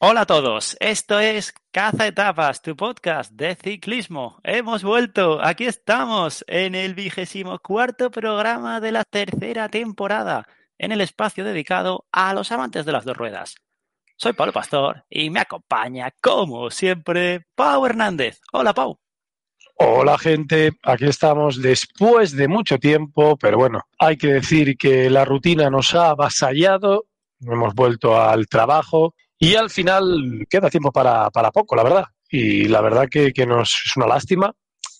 Hola a todos, esto es Caza Etapas, tu podcast de ciclismo. Hemos vuelto, aquí estamos en el vigésimo cuarto programa de la tercera temporada, en el espacio dedicado a los amantes de las dos ruedas. Soy Pablo Pastor y me acompaña, como siempre, Pau Hernández. Hola, Pau. Hola, gente. Aquí estamos después de mucho tiempo, pero bueno, hay que decir que la rutina nos ha avasallado. Hemos vuelto al trabajo, y al final queda tiempo para, para poco, la verdad. Y la verdad que, que nos es una lástima.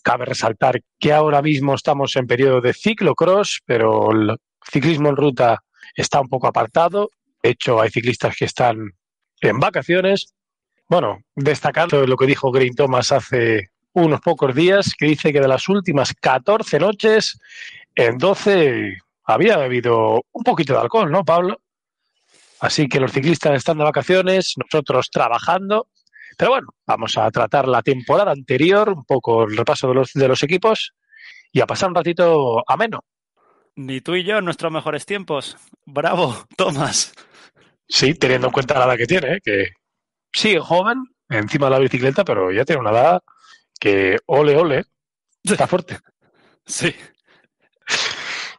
Cabe resaltar que ahora mismo estamos en periodo de ciclocross, pero el ciclismo en ruta está un poco apartado. De hecho, hay ciclistas que están en vacaciones. Bueno, destacando lo que dijo Green Thomas hace unos pocos días, que dice que de las últimas 14 noches, en 12 había bebido un poquito de alcohol, ¿no, Pablo? Así que los ciclistas están de vacaciones, nosotros trabajando. Pero bueno, vamos a tratar la temporada anterior, un poco el repaso de los, de los equipos y a pasar un ratito ameno. Ni tú y yo en nuestros mejores tiempos. Bravo, Tomás. Sí, teniendo en cuenta la edad que tiene, ¿eh? que sí, joven, encima de la bicicleta, pero ya tiene una edad que ole, ole, está fuerte. Sí.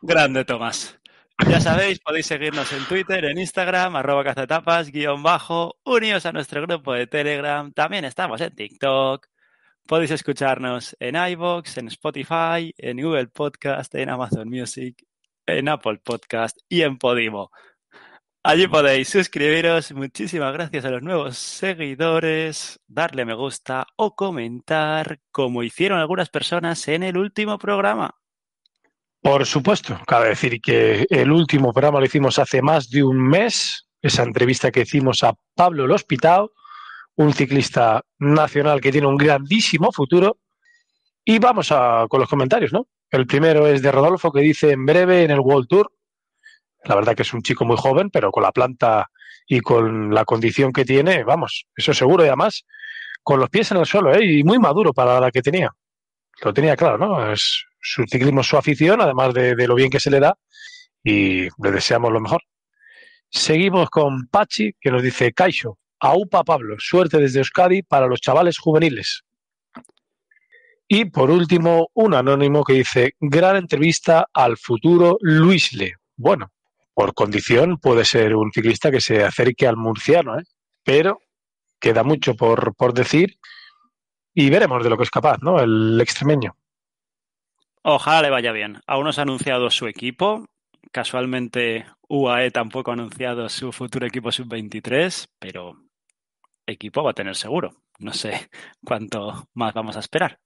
Grande, Tomás. Ya sabéis, podéis seguirnos en Twitter, en Instagram, arroba cazatapas, guión bajo, unidos a nuestro grupo de Telegram, también estamos en TikTok, podéis escucharnos en iVoox, en Spotify, en Google Podcast, en Amazon Music, en Apple Podcast y en Podimo. Allí podéis suscribiros. Muchísimas gracias a los nuevos seguidores, darle me gusta o comentar como hicieron algunas personas en el último programa. Por supuesto, cabe decir que el último programa lo hicimos hace más de un mes, esa entrevista que hicimos a Pablo El Hospital, un ciclista nacional que tiene un grandísimo futuro. Y vamos a, con los comentarios, ¿no? El primero es de Rodolfo que dice en breve en el World Tour. La verdad que es un chico muy joven, pero con la planta y con la condición que tiene, vamos, eso seguro y además con los pies en el suelo ¿eh? y muy maduro para la que tenía. Lo tenía claro, ¿no? Es su ciclismo su afición, además de, lo bien que se le da, y le deseamos lo mejor. Seguimos con Pachi, que nos dice, Caixo, Aupa Pablo, suerte desde Euskadi para los chavales juveniles. Y por último, un anónimo que dice, gran entrevista al futuro Le. Bueno, por condición puede ser un ciclista que se acerque al murciano, ¿eh? pero queda mucho por, por decir y veremos de lo que es capaz, ¿no? El extremeño. Ojalá le vaya bien. Aún no se ha anunciado su equipo. Casualmente, UAE tampoco ha anunciado su futuro equipo sub-23, pero equipo va a tener seguro. No sé cuánto más vamos a esperar.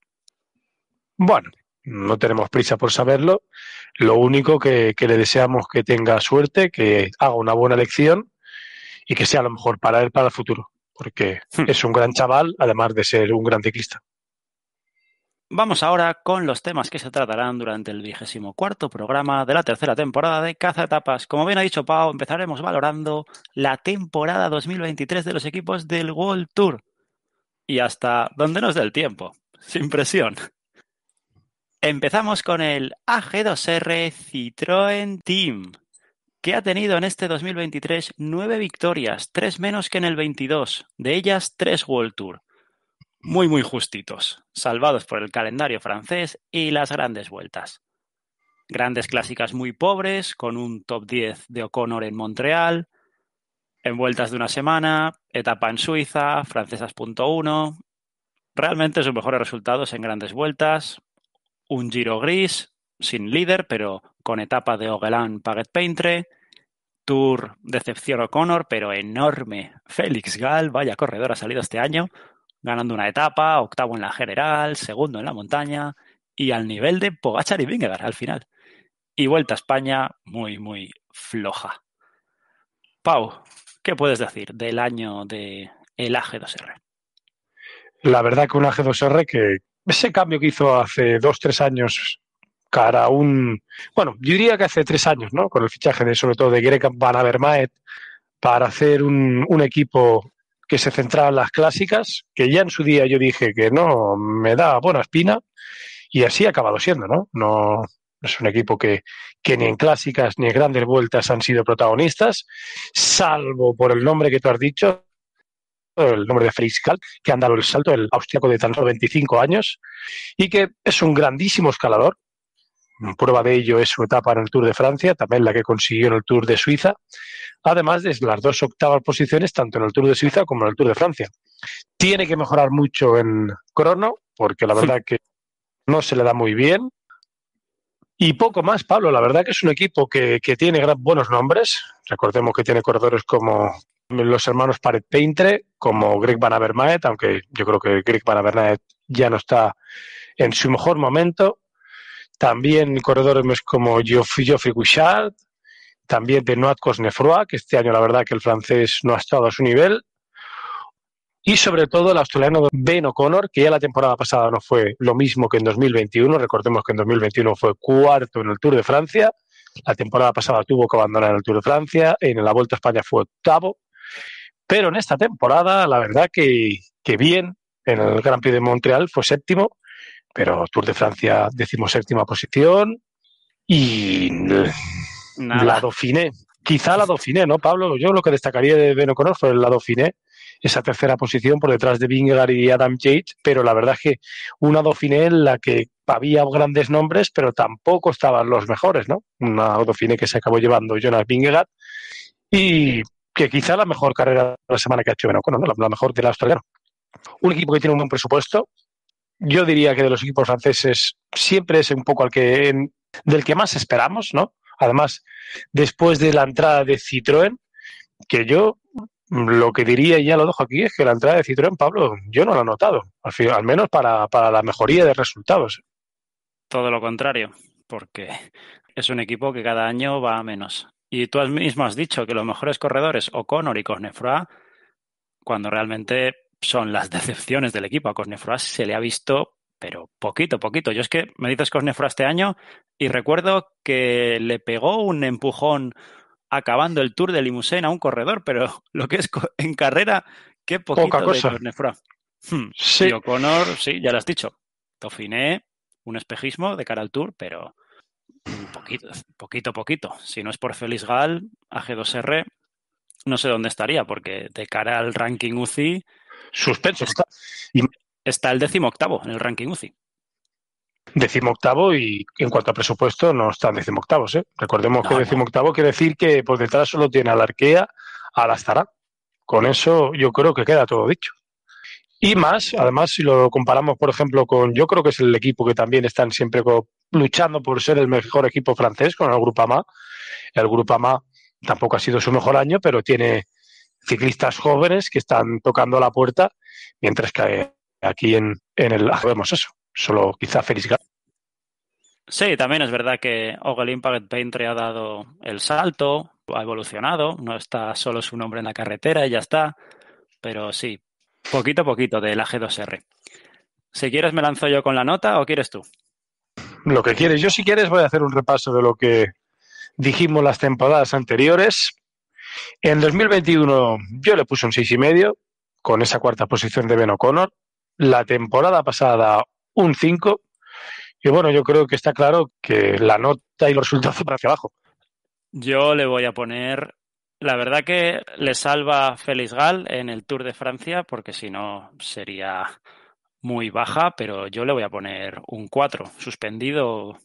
Bueno, no tenemos prisa por saberlo. Lo único que, le deseamos que tenga suerte, que haga una buena elección y que sea lo mejor para él para el futuro, porque hmm. es un gran chaval, además de ser un gran ciclista. Vamos ahora con los temas que se tratarán durante el vigésimo cuarto programa de la tercera temporada de Caza Etapas. Como bien ha dicho Pau, empezaremos valorando la temporada 2023 de los equipos del World Tour. Y hasta donde nos dé el tiempo, sin presión. Empezamos con el AG2R Citroën Team, que ha tenido en este 2023 nueve victorias, tres menos que en el 22, de ellas tres World Tour muy muy justitos, salvados por el calendario francés y las grandes vueltas. Grandes clásicas muy pobres, con un top 10 de O'Connor en Montreal, en vueltas de una semana, etapa en Suiza, Francesas.1. punto uno. Realmente sus mejores resultados en grandes vueltas, un giro gris, sin líder, pero con etapa de Oguelán Paget Paintre, Tour Decepción O'Connor, pero enorme. Félix Gall, vaya corredor ha salido este año, ganando una etapa, octavo en la general, segundo en la montaña y al nivel de Pogachar y Vingegaard al final. Y vuelta a España muy, muy floja. Pau, ¿qué puedes decir del año de el AG2R? La verdad que un AG2R que ese cambio que hizo hace dos, tres años cara un... Bueno, yo diría que hace tres años, ¿no? Con el fichaje de, sobre todo de Greg Van Avermaet para hacer un, un equipo que se centraba en las clásicas, que ya en su día yo dije que no, me da buena espina, y así ha acabado siendo, ¿no? No es un equipo que, ni en clásicas ni en grandes vueltas han sido protagonistas, salvo por el nombre que tú has dicho, el nombre de Fritz que ha dado el salto, el austriaco de tan solo 25 años, y que es un grandísimo escalador, Prueba de ello es su etapa en el Tour de Francia, también la que consiguió en el Tour de Suiza, además de las dos octavas posiciones tanto en el Tour de Suiza como en el Tour de Francia. Tiene que mejorar mucho en crono, porque la verdad que no se le da muy bien. Y poco más, Pablo. La verdad que es un equipo que, que tiene gran, buenos nombres. Recordemos que tiene corredores como los hermanos Pared Peintre... como Greg Van Avermaet, aunque yo creo que Greg Van Avermaet ya no está en su mejor momento. También corredores como Geoffrey Gouchard, también de Benoit Cosnefroy, que este año la verdad que el francés no ha estado a su nivel. Y sobre todo el australiano Ben O'Connor, que ya la temporada pasada no fue lo mismo que en 2021. Recordemos que en 2021 fue cuarto en el Tour de Francia. La temporada pasada tuvo que abandonar el Tour de Francia. En la Vuelta a España fue octavo. Pero en esta temporada, la verdad que, que bien. En el Gran Prix de Montreal fue séptimo pero Tour de Francia, séptima posición. Y la Dauphiné. Quizá la Dauphiné, ¿no, Pablo? Yo lo que destacaría de Ben Conor fue la Dauphiné, esa tercera posición por detrás de Vingegaard y Adam Yates, pero la verdad es que una Dauphiné en la que había grandes nombres, pero tampoco estaban los mejores, ¿no? Una Dauphiné que se acabó llevando Jonas Vingegaard y que quizá la mejor carrera de la semana que ha hecho Ben Conor La mejor del australiano. Un equipo que tiene un buen presupuesto, yo diría que de los equipos franceses siempre es un poco al que, del que más esperamos, ¿no? Además, después de la entrada de Citroën, que yo mm, lo que diría, y ya lo dejo aquí, es que la entrada de Citroën, Pablo, yo no la he notado, al, menos para, la mejoría de resultados. Todo lo contrario, porque es un equipo que cada año va a menos. Y tú mismo has dicho que los mejores corredores, O'Connor y Cosnefroa, cuando realmente son las decepciones del equipo. A Cosnefroas se le ha visto, pero poquito, poquito. Yo es que me dices Cosnefroas este año y recuerdo que le pegó un empujón acabando el Tour de Limousin a un corredor, pero lo que es en carrera, qué poquito cosa. de hmm. Sí. Y sí, ya lo has dicho. Tofiné, un espejismo de cara al Tour, pero poquito, poquito, poquito. Si no es por Félix Gal, AG2R, no sé dónde estaría, porque de cara al ranking UCI suspenso. Está, está el décimo octavo en el ranking UCI. Décimo octavo y en cuanto a presupuesto no están décimo octavos. ¿eh? Recordemos que décimo octavo quiere decir que por detrás solo tiene al la Arkea, a la Con eso yo creo que queda todo dicho. Y más, además, si lo comparamos, por ejemplo, con yo creo que es el equipo que también están siempre luchando por ser el mejor equipo francés con el grupo Ama. El Grupama tampoco ha sido su mejor año, pero tiene ciclistas jóvenes que están tocando la puerta, mientras que aquí en, en el vemos eso, solo quizá Félix Sí, también es verdad que Ogle Impact Paintre ha dado el salto, ha evolucionado, no está solo su nombre en la carretera y ya está, pero sí, poquito a poquito del la 2 r Si quieres me lanzo yo con la nota o quieres tú? Lo que quieres. Yo si quieres voy a hacer un repaso de lo que dijimos las temporadas anteriores en 2021 yo le puse un seis y medio con esa cuarta posición de Ben O'Connor. La temporada pasada un 5. Y bueno, yo creo que está claro que la nota y los resultados para hacia abajo. Yo le voy a poner la verdad que le salva Félix Gall en el Tour de Francia, porque si no sería muy baja, pero yo le voy a poner un 4, suspendido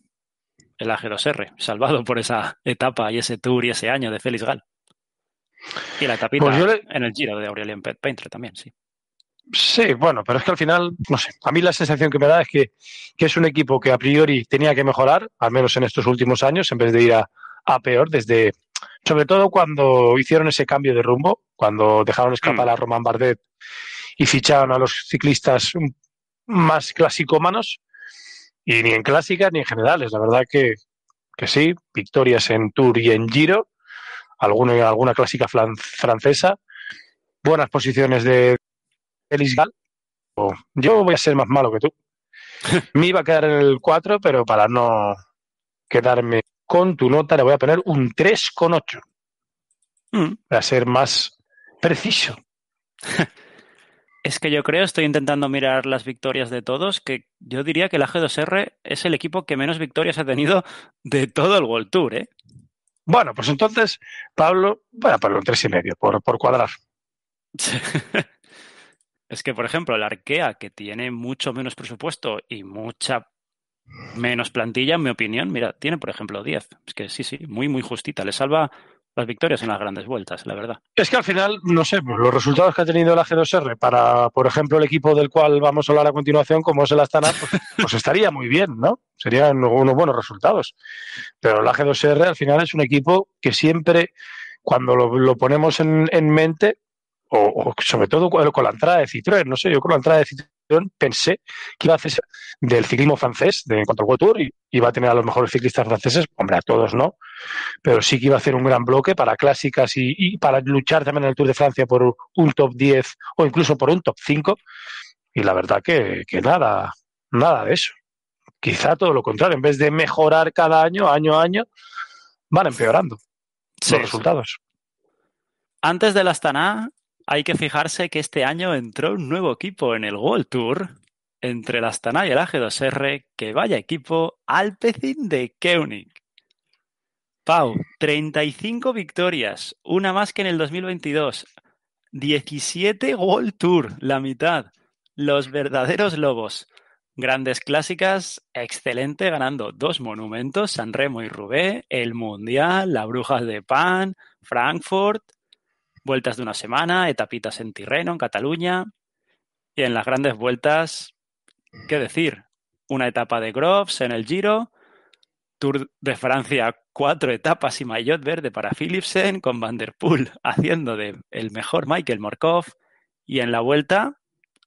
el AG2R, salvado por esa etapa y ese Tour y ese año de Félix Gall. Y la tapita pues en el giro de Aurelien Painter también, sí. Sí, bueno, pero es que al final, no sé, a mí la sensación que me da es que, es un equipo que a priori tenía que mejorar, al menos en estos últimos años, en vez de ir a, peor, desde, sobre todo cuando hicieron ese cambio de rumbo, cuando dejaron escapar mm. a Román Bardet y ficharon a los ciclistas más manos y ni en clásicas ni en generales, la verdad que sí, victorias en Tour y en Giro, alguna, alguna clásica francesa, buenas posiciones de Elis Yo voy a ser más malo que tú. Me iba a quedar en el 4, pero para no quedarme con tu nota, le voy a poner un 3,8. Mm. Para ser más preciso. Es que yo creo, estoy intentando mirar las victorias de todos, que yo diría que la G2R es el equipo que menos victorias ha tenido de todo el World Tour, ¿eh? Bueno, pues entonces, Pablo, bueno, Pablo, un tres y medio, por, por cuadrar. es que, por ejemplo, la Arkea, que tiene mucho menos presupuesto y mucha menos plantilla, en mi opinión, mira, tiene, por ejemplo, 10. Es que sí, sí, muy, muy justita. Le salva las victorias en las grandes vueltas, la verdad. Es que al final, no sé, pues los resultados que ha tenido la g 2 r para, por ejemplo, el equipo del cual vamos a hablar a continuación, como es el Astana, pues, pues estaría muy bien, ¿no? Serían unos buenos resultados. Pero la g 2 r al final es un equipo que siempre, cuando lo, ponemos en, en mente, o, sobre todo con la entrada de Citroën, no sé, yo con la entrada de Citroën pensé que iba a hacer del ciclismo francés de, en cuanto Tour y iba a tener a los mejores ciclistas franceses, hombre, a todos no, pero sí que iba a hacer un gran bloque para clásicas y, para luchar también en el Tour de Francia por un top 10 o incluso por un top 5 y la verdad que, nada, nada de eso. Quizá todo lo contrario, en vez de mejorar cada año, año a año, van empeorando los resultados. antes de la Astana, hay que fijarse que este año entró un nuevo equipo en el World Tour entre el Astana y el AG2R. Que vaya equipo, Alpecin de Koenig. Pau, 35 victorias, una más que en el 2022. 17 World Tour, la mitad. Los verdaderos lobos. Grandes clásicas, excelente ganando dos monumentos, San Remo y Rubé, el Mundial, la Brujas de Pan, Frankfurt, vueltas de una semana, etapitas en Tirreno, en Cataluña. Y en las grandes vueltas, ¿qué decir? Una etapa de Groves en el Giro, Tour de Francia, cuatro etapas y maillot verde para Philipsen, con Van Der Poel haciendo de el mejor Michael Morkov. Y en la vuelta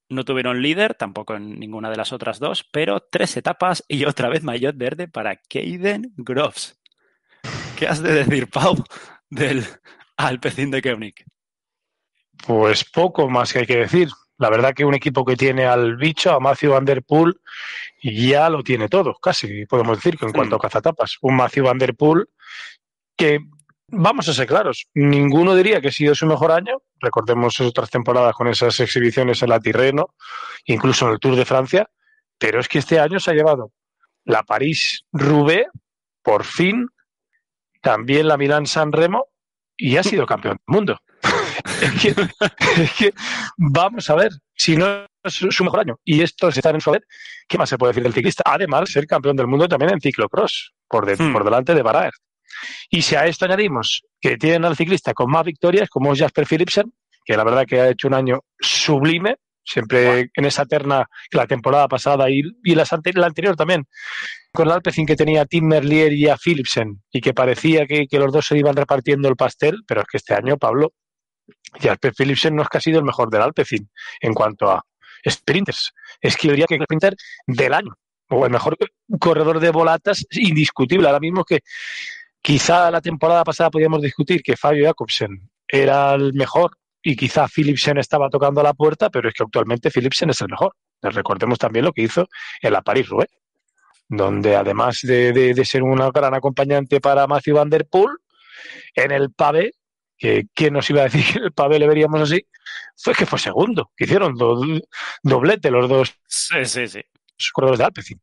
no tuvieron líder, tampoco en ninguna de las otras dos, pero tres etapas y otra vez maillot verde para Caden Groves. ¿Qué has de decir, Pau, del al Pecín de Kevnik? Pues poco más que hay que decir. La verdad que un equipo que tiene al bicho, a Matthew Van Der Poel, ya lo tiene todo, casi, podemos decir, que en cuanto a mm. cazatapas. Un Matthew Van Der Poel que, vamos a ser claros, ninguno diría que ha sido su mejor año. Recordemos otras temporadas con esas exhibiciones en la Tirreno, incluso en el Tour de Francia. Pero es que este año se ha llevado la París-Roubaix, por fin, también la milan san Remo y ha sido campeón del mundo. vamos a ver, si no es su mejor año y esto se está en su haber, ¿qué más se puede decir del ciclista? Además, ser campeón del mundo también en ciclocross, por, hmm. por delante de Baraer. Y si a esto añadimos que tienen al ciclista con más victorias, como Jasper Philipsen, que la verdad que ha hecho un año sublime, Siempre en esa terna, la temporada pasada y, la anterior también, con el Alpecin que tenía Tim Merlier y a Philipsen, y que parecía que, los dos se iban repartiendo el pastel, pero es que este año, Pablo, y Philipsen no es que ha sido el mejor del Alpecin en cuanto a sprinters. Es que yo diría que el sprinter del año, o el mejor corredor de volatas, indiscutible. Ahora mismo que quizá la temporada pasada podíamos discutir que Fabio Jacobsen era el mejor y quizá Philipsen estaba tocando la puerta, pero es que actualmente Philipsen es el mejor. Recordemos también lo que hizo en la París-Roubaix, donde además de, ser una gran acompañante para Matthew Van Der Poel, en el pavé, que quién nos iba a decir que el pavé le veríamos así, fue que fue segundo, que hicieron doblete los dos sí, sí, sí. corredores de Alpecin.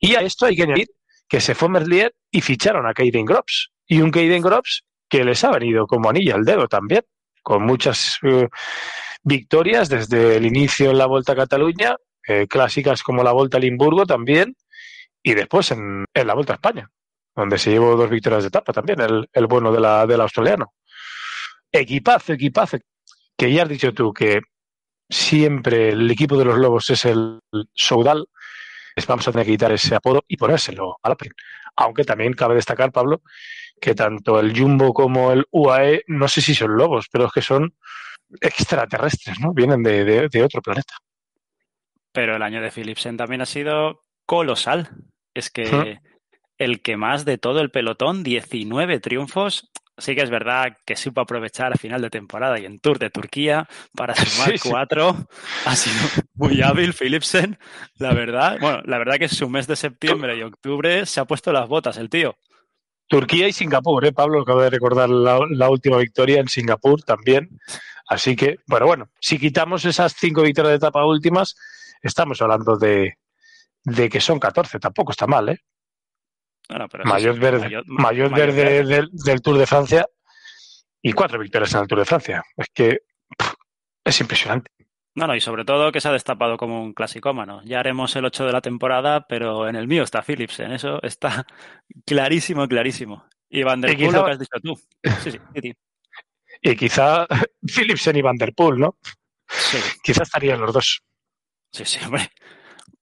Y a esto hay que añadir que se fue Merlier y ficharon a Caden Grobs. y un Kaiden Grops que les ha venido como anillo al dedo también con muchas eh, victorias desde el inicio en la Vuelta a Cataluña, eh, clásicas como la Vuelta a Limburgo también, y después en, la Vuelta a España, donde se llevó dos victorias de etapa también, el, el bueno de la, del australiano. Equipazo, equipazo, que ya has dicho tú que siempre el equipo de los Lobos es el Soudal, vamos a tener que quitar ese apodo y ponérselo a la prima aunque también cabe destacar, Pablo, que tanto el Jumbo como el UAE, no sé si son lobos, pero es que son extraterrestres, ¿no? Vienen de, otro planeta. Pero el año de Philipsen también ha sido colosal. Es que el que más de todo el pelotón, 19 triunfos, sí que es verdad que supo aprovechar a final de temporada y en Tour de Turquía para sumar cuatro. Ha sido muy hábil Philipsen, la verdad. Bueno, la verdad que su mes de septiembre y octubre se ha puesto las botas el tío. Turquía y Singapur, ¿eh, Pablo? acaba de recordar la, última victoria en Singapur también. Así que, bueno, bueno, si quitamos esas cinco victorias de etapa últimas, estamos hablando de, de que son 14, tampoco está mal, ¿eh? mayor verde, mayor, verde, Del, Tour de Francia y cuatro victorias en el Tour de Francia. Es que es impresionante. No, y sobre todo que se ha destapado como un clasicómano. Ya haremos el 8 de la temporada, pero en el mío está Philipsen en eso está clarísimo, clarísimo. Y Van lo que has dicho tú. Sí, sí, y quizá Philipsen y Van der Poel, ¿no? Sí. Quizá estarían los dos. Sí, sí, hombre.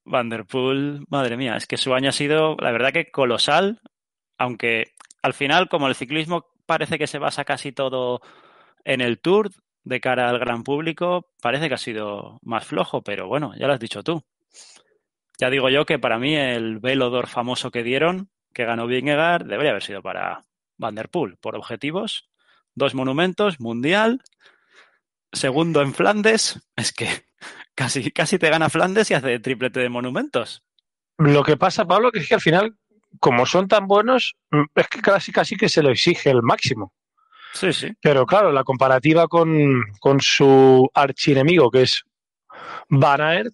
Vanderpool, madre mía, es que su año ha sido, la verdad que colosal, aunque al final, como el ciclismo parece que se basa casi todo en el Tour de cara al gran público, parece que ha sido más flojo, pero bueno, ya lo has dicho tú. Ya digo yo que para mí el velodor famoso que dieron, que ganó Vingegaard, debería haber sido para Vanderpool, por objetivos, dos monumentos, mundial, segundo en Flandes, es que Casi, casi te gana Flandes y hace triplete de monumentos. Lo que pasa, Pablo, es que al final, como son tan buenos, mm, es que casi, casi que se lo exige el máximo. Sí, sí. Pero claro, la comparativa con, con su archienemigo, que es Van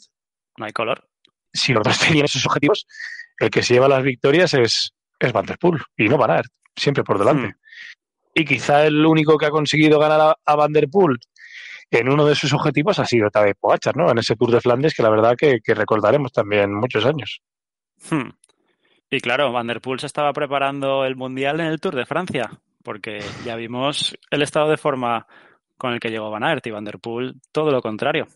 No hay color. Si los dos tenían esos objetivos, el que se lleva las victorias es, es Van y no Van siempre por delante. Hmm. Y quizá el único que ha conseguido ganar a, a en uno de sus objetivos ha sido Tadej Pogacar, ¿no? En ese Tour de Flandes que la verdad que, recordaremos también muchos años. Hmm. Y claro, Van der Poel se estaba preparando el Mundial en el Tour de Francia, porque ya vimos el estado de forma con el que llegó Van Aert y Van der Poel, todo lo contrario.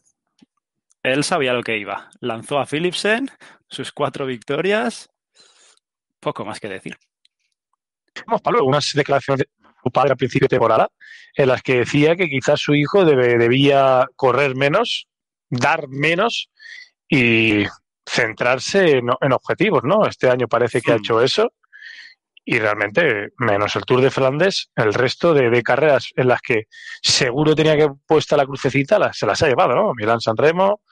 Él sabía lo que iba. Lanzó a Philipsen, sus cuatro victorias, poco más que decir. Vamos, unas declaraciones, su padre a principio de temporada, en las que decía que quizás su hijo debe, debía correr menos, dar menos y centrarse en, objetivos, ¿no? Este año parece que ha hmm. hecho eso y realmente, menos el Tour de Flandes, el resto de, carreras en las que seguro tenía que puesta la crucecita, se las ha llevado, ¿no? Milán San Remo,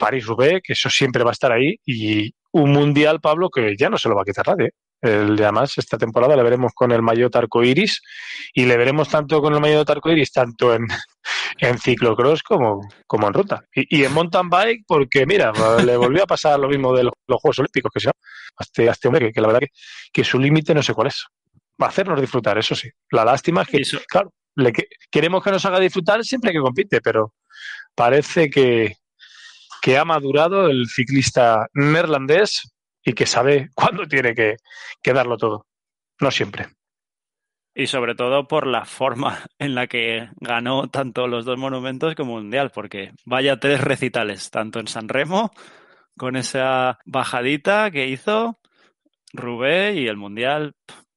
París Roubaix, que eso siempre va a estar ahí, y un mundial, Pablo, que ya no se lo va a quitar nadie. El, además, esta temporada le veremos con el maillot arcoiris y le veremos tanto con el maillot arcoiris, tanto en, en ciclocross como, como en ruta. Y, en mountain bike, porque mira, le volvió a pasar lo mismo de los, Juegos Olímpicos, que sea hace este, a este, hombre, que, la verdad que, su límite no sé cuál es. Va a hacernos disfrutar, eso sí. La lástima es que, claro, le, queremos que nos haga disfrutar siempre que compite, pero parece que, que ha madurado el ciclista neerlandés y que sabe cuándo tiene que, darlo todo. No siempre. Y sobre todo por la forma en la que ganó tanto los dos monumentos como Mundial, porque vaya tres recitales, tanto en San Remo, con esa bajadita que hizo Rubé y el Mundial,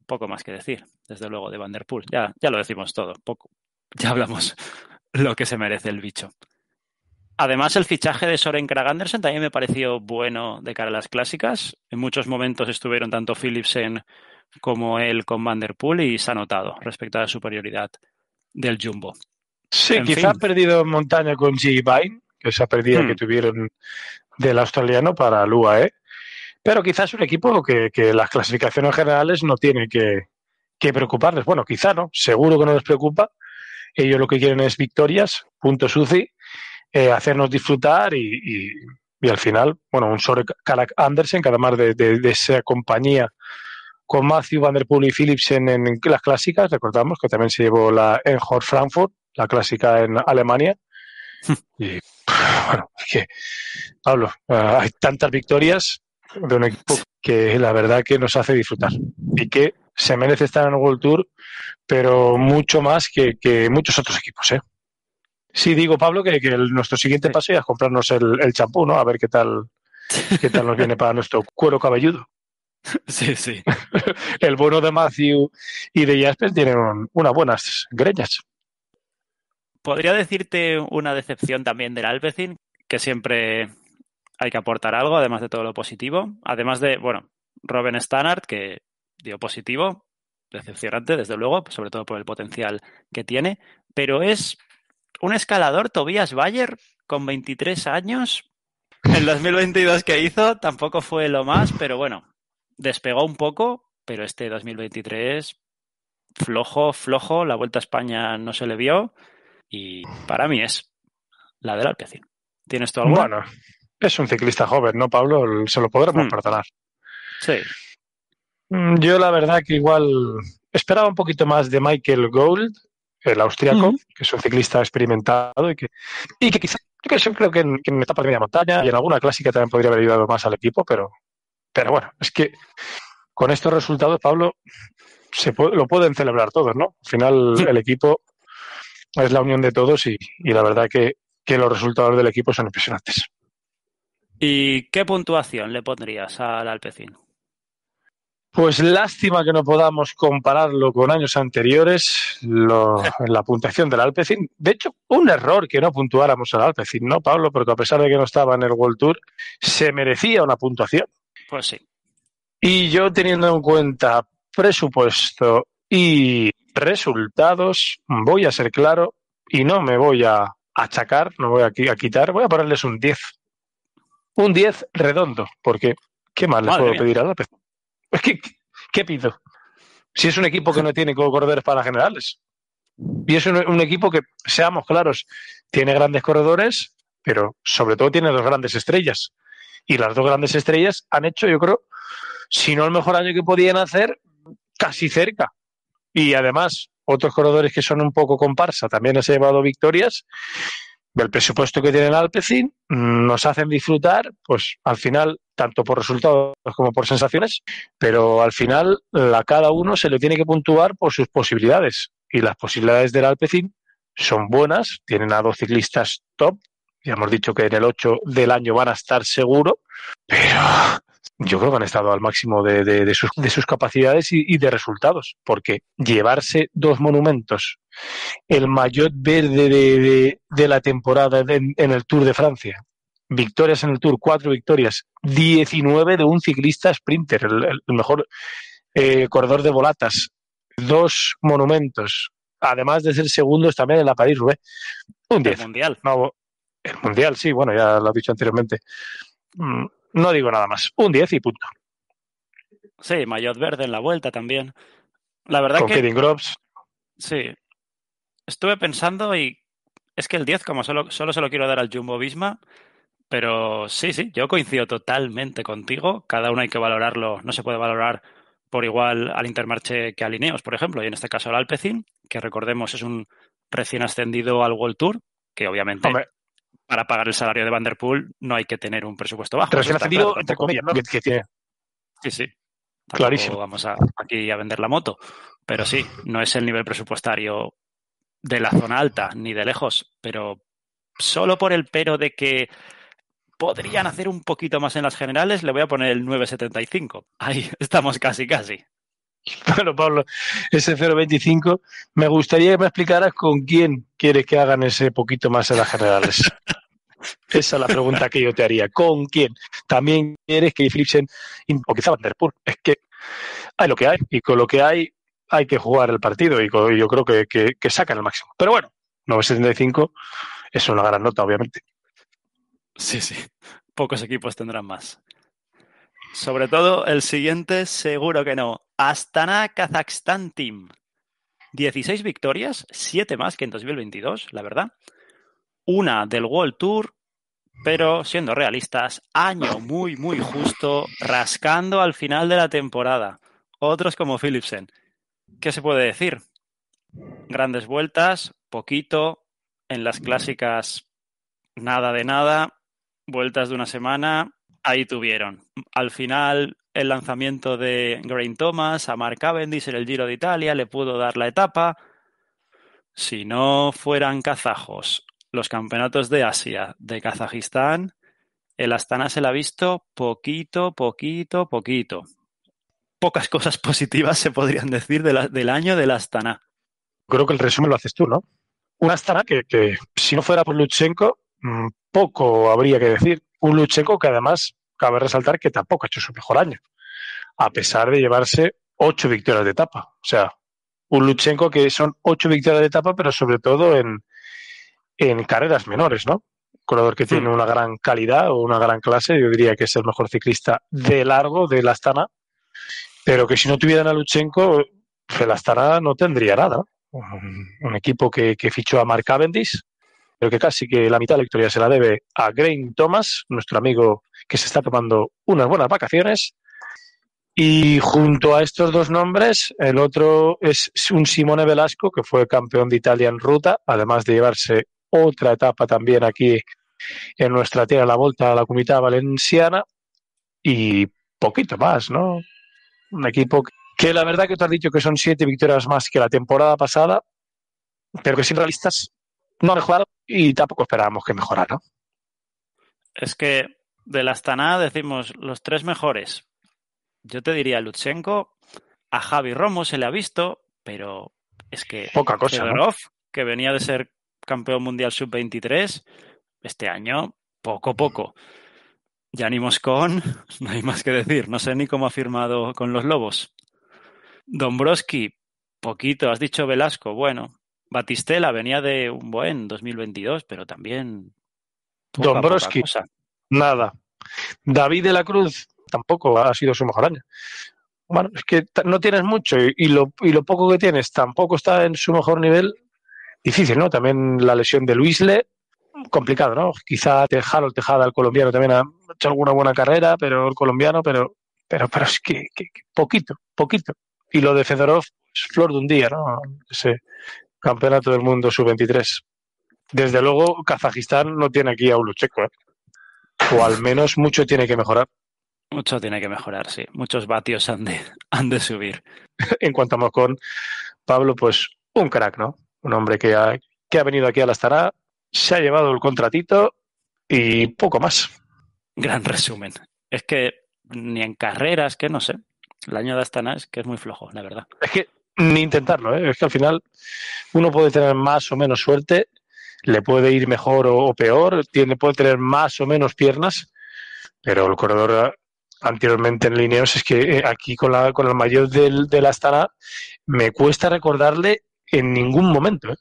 poco más que decir, desde luego, de Vanderpool. Ya, ya lo decimos todo, poco. Ya hablamos lo que se merece el bicho. Además, el fichaje de Soren Krag Andersen también me pareció bueno de cara a las clásicas. En muchos momentos estuvieron tanto Philipsen como él con Vanderpool y se ha notado respecto a la superioridad del Jumbo. Sí, quizás ha perdido montaña con G. Vine, que esa pérdida hmm. que tuvieron del australiano para el UAE. Pero quizás un equipo que, que las clasificaciones generales no tienen que, preocuparles. Bueno, quizá no, seguro que no les preocupa. Ellos lo que quieren es victorias, punto UCI eh, hacernos disfrutar y, y, al final, bueno, un sobre Karak Andersen, cada además de, de, esa compañía con Matthew Van Der Poel y Philipsen en, las clásicas, recordamos que también se llevó la en Frankfurt, la clásica en Alemania. Hmm. y bueno, es que, Pablo, eh, hay tantas victorias de un equipo que la verdad que nos hace disfrutar y que se merece estar en el World Tour, pero mucho más que, que muchos otros equipos, ¿eh? Sí, digo, Pablo, que, nuestro siguiente paso es comprarnos el champú, ¿no? A ver qué tal, qué tal nos viene para nuestro cuero cabelludo. Sí, sí. el bono de Matthew y de Jasper tienen unas buenas greñas. Podría decirte una decepción también del Alpecin, que siempre hay que aportar algo, además de todo lo positivo. Además de, bueno, Robin Stannard, que dio positivo, decepcionante, desde luego, sobre todo por el potencial que tiene, pero es un escalador, Tobias Bayer, con 23 años. El 2022 que hizo tampoco fue lo más, pero bueno, despegó un poco, pero este 2023 flojo, flojo, la Vuelta a España no se le vio y para mí es la del Alpecín. ¿Tienes tú Bueno, es un ciclista joven, ¿no, Pablo? Se lo podremos hmm. perdonar. Sí. Mm, yo la verdad que igual esperaba un poquito más de Michael Gold, el austriaco, que es un ciclista experimentado y que, y que quizás, yo creo que en, que en etapas de media montaña y en alguna clásica también podría haber ayudado más al equipo, pero, pero bueno, es que con estos resultados, Pablo, se lo pueden celebrar todos, ¿no? Al final el equipo es la unión de todos y, la verdad que, que los resultados del equipo son impresionantes. ¿Y qué puntuación le pondrías al Alpecin? Pues lástima que no podamos compararlo con años anteriores, lo, la puntuación del Alpecin. De hecho, un error que no puntuáramos al Alpecin, ¿no, Pablo? Porque a pesar de que no estaba en el World Tour, se merecía una puntuación. Pues sí. Y yo teniendo en cuenta presupuesto y resultados, voy a ser claro y no me voy a achacar, no voy a quitar, voy a ponerles un 10. Un 10 redondo, porque ¿qué más les puedo pedir al Alpecin? ¿Qué, pido? Si es un equipo que no tiene corredores para generales. Y es un, equipo que, seamos claros, tiene grandes corredores, pero sobre todo tiene dos grandes estrellas. Y las dos grandes estrellas han hecho, yo creo, si no el mejor año que podían hacer, casi cerca. Y además, otros corredores que son un poco comparsa también les han llevado victorias del presupuesto que tiene el Alpecin, mm, nos hacen disfrutar, pues al final, tanto por resultados como por sensaciones, pero al final a cada uno se le tiene que puntuar por sus posibilidades. Y las posibilidades del Alpecin son buenas, tienen a dos ciclistas top, ya hemos dicho que en el 8 del año van a estar seguro, pero yo creo que han estado al máximo de, sus, capacidades y, de resultados, porque llevarse dos monumentos, el mayor verde de, la temporada en, el Tour de Francia, victorias en el Tour, cuatro victorias, 19 de un ciclista sprinter, el, mejor eh, corredor de volatas, dos monumentos, además de ser segundos también en la París Roubaix. El mundial. el mundial, sí, bueno, ya lo he dicho anteriormente. Mm, no digo nada más. Un 10 y punto. Sí, Mayotte Verde en la vuelta también. La verdad Con que. Groves. Sí. Estuve pensando y es que el 10, como solo, solo se lo quiero dar al Jumbo Visma, pero sí, sí, yo coincido totalmente contigo. Cada uno hay que valorarlo. No se puede valorar por igual al Intermarche que al Ineos, por ejemplo, y en este caso al Alpecin, que recordemos es un recién ascendido al World Tour, que obviamente para pagar el salario de Vanderpool no hay que tener un presupuesto bajo. Pero es entre comillas, Sí, sí. Clarísimo. Vamos aquí a vender la moto. Pero sí, no es el nivel presupuestario de la zona alta, ni de lejos. Pero solo por el pero de que podrían hacer un poquito más en las generales, le voy a poner el 9.75. Ahí estamos casi, casi. Bueno, Pablo, ese 0.25, me gustaría que me explicaras con quién quieres que hagan ese poquito más en las generales. Esa es la pregunta que yo te haría. ¿Con quién? ¿También quieres que Philipsen o quizá Poel Es que hay lo que hay y con lo que hay hay que jugar el partido y, yo creo que, que, que, sacan el máximo. Pero bueno, 9.75 es una gran nota, obviamente. Sí, sí. Pocos equipos tendrán más. Sobre todo el siguiente, seguro que no. Astana Kazajstán Team. 16 victorias, 7 más que en 2022, la verdad una del World Tour, pero siendo realistas, año muy, muy justo, rascando al final de la temporada. Otros como Philipsen. ¿Qué se puede decir? Grandes vueltas, poquito, en las clásicas nada de nada, vueltas de una semana, ahí tuvieron. Al final, el lanzamiento de Green Thomas a Mark Cavendish en el Giro de Italia le pudo dar la etapa. Si no fueran kazajos los Campeonatos de Asia de Kazajistán, el Astana se la ha visto poquito, poquito, poquito. Pocas cosas positivas se podrían decir del año del Astana. Creo que el resumen lo haces tú, ¿no? Un Astana que, que si no fuera por Lutsenko, mm, poco habría que decir. Un Lutsenko que además cabe resaltar que tampoco ha hecho su mejor año, a pesar de llevarse ocho victorias de etapa. O sea, un Lutsenko que son ocho victorias de etapa, pero sobre todo en, en carreras menores, ¿no? Un corredor que tiene mm. una gran calidad o una gran clase, yo diría que es el mejor ciclista de largo de la Astana, pero que si no tuvieran a Luchenko, pues, la Astana no tendría nada. Un, equipo que, fichó a Mark Cavendish, pero que casi que la mitad de la victoria se la debe a Grain Thomas, nuestro amigo que se está tomando unas buenas vacaciones. Y junto a estos dos nombres, el otro es un Simone Velasco, que fue campeón de Italia en ruta, además de llevarse otra etapa también aquí en nuestra tierra, la Volta a la Comunidad Valenciana y poquito más, ¿no? Un equipo que la verdad que te has dicho que son siete victorias más que la temporada pasada, pero que sin realistas no ha mejorado y tampoco esperábamos que mejorara. Es que de la Astana decimos los tres mejores. Yo te diría Lutsenko, a Javi Romo se le ha visto, pero es que poca cosa. que venía de ser campeón mundial sub-23 este año, poco a poco. Yanni Moscón, no hay más que decir, no sé ni cómo ha firmado con los Lobos. Dombrowski, poquito, has dicho Velasco, bueno. Batistela venía de un buen 2022, pero también. Dombrowski, nada. David de la Cruz tampoco ha sido su mejor año. Bueno, es que no tienes mucho y, y, lo, y lo poco que tienes tampoco está en su mejor nivel difícil, ¿no? También la lesión de Luisle, complicado, ¿no? Quizá Tejado, el Tejada, el colombiano también ha hecho alguna buena carrera, pero el colombiano, pero, pero, pero es que, poquito, poquito. Y lo de Fedorov pues, flor de un día, ¿no? Ese campeonato del mundo sub-23. Desde luego, Kazajistán no tiene aquí a Ulucheco, ¿eh? O al menos mucho tiene que mejorar. Mucho tiene que mejorar, sí. Muchos vatios han de, han de subir. en cuanto a Moscón, Pablo, pues un crack, ¿no? un hombre que ha, venido aquí a la Estará, se ha llevado el contratito y poco más. Gran resumen. Es que ni en carreras, que no sé. El año de Astana es que es muy flojo, la verdad. Es que ni intentarlo, ¿eh? es que al final uno puede tener más o menos suerte, le puede ir mejor o, peor, tiene, puede tener más o menos piernas, pero el corredor ah, anteriormente en Lineos es que eh, aquí con la, con el mayor de la Astana me cuesta recordarle en ningún momento. ¿eh?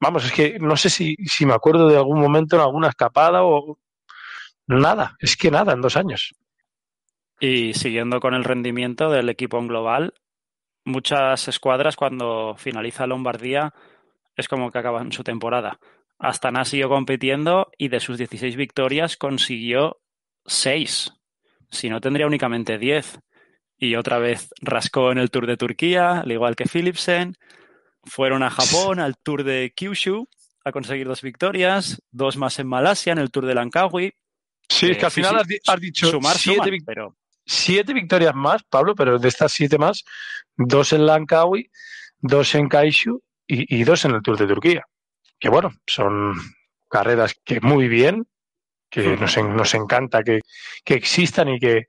Vamos, es que no sé si, si me acuerdo de algún momento alguna escapada o nada, es que nada en dos años. Y siguiendo con el rendimiento del equipo en global, muchas escuadras cuando finaliza Lombardía es como que acaban su temporada. Astana siguió compitiendo y de sus 16 victorias consiguió 6. Si no, tendría únicamente 10. Y otra vez rascó en el Tour de Turquía, al igual que Philipsen. Fueron a Japón al Tour de Kyushu a conseguir dos victorias, dos más en Malasia en el Tour de Langkawi. Sí, es que al eh, final has, dicho siete, siete, victorias más, Pablo, pero de estas siete más, dos en Langkawi, dos en Kaishu y, dos en el Tour de Turquía. Que bueno, son carreras que muy bien, que nos, encanta que existan y que,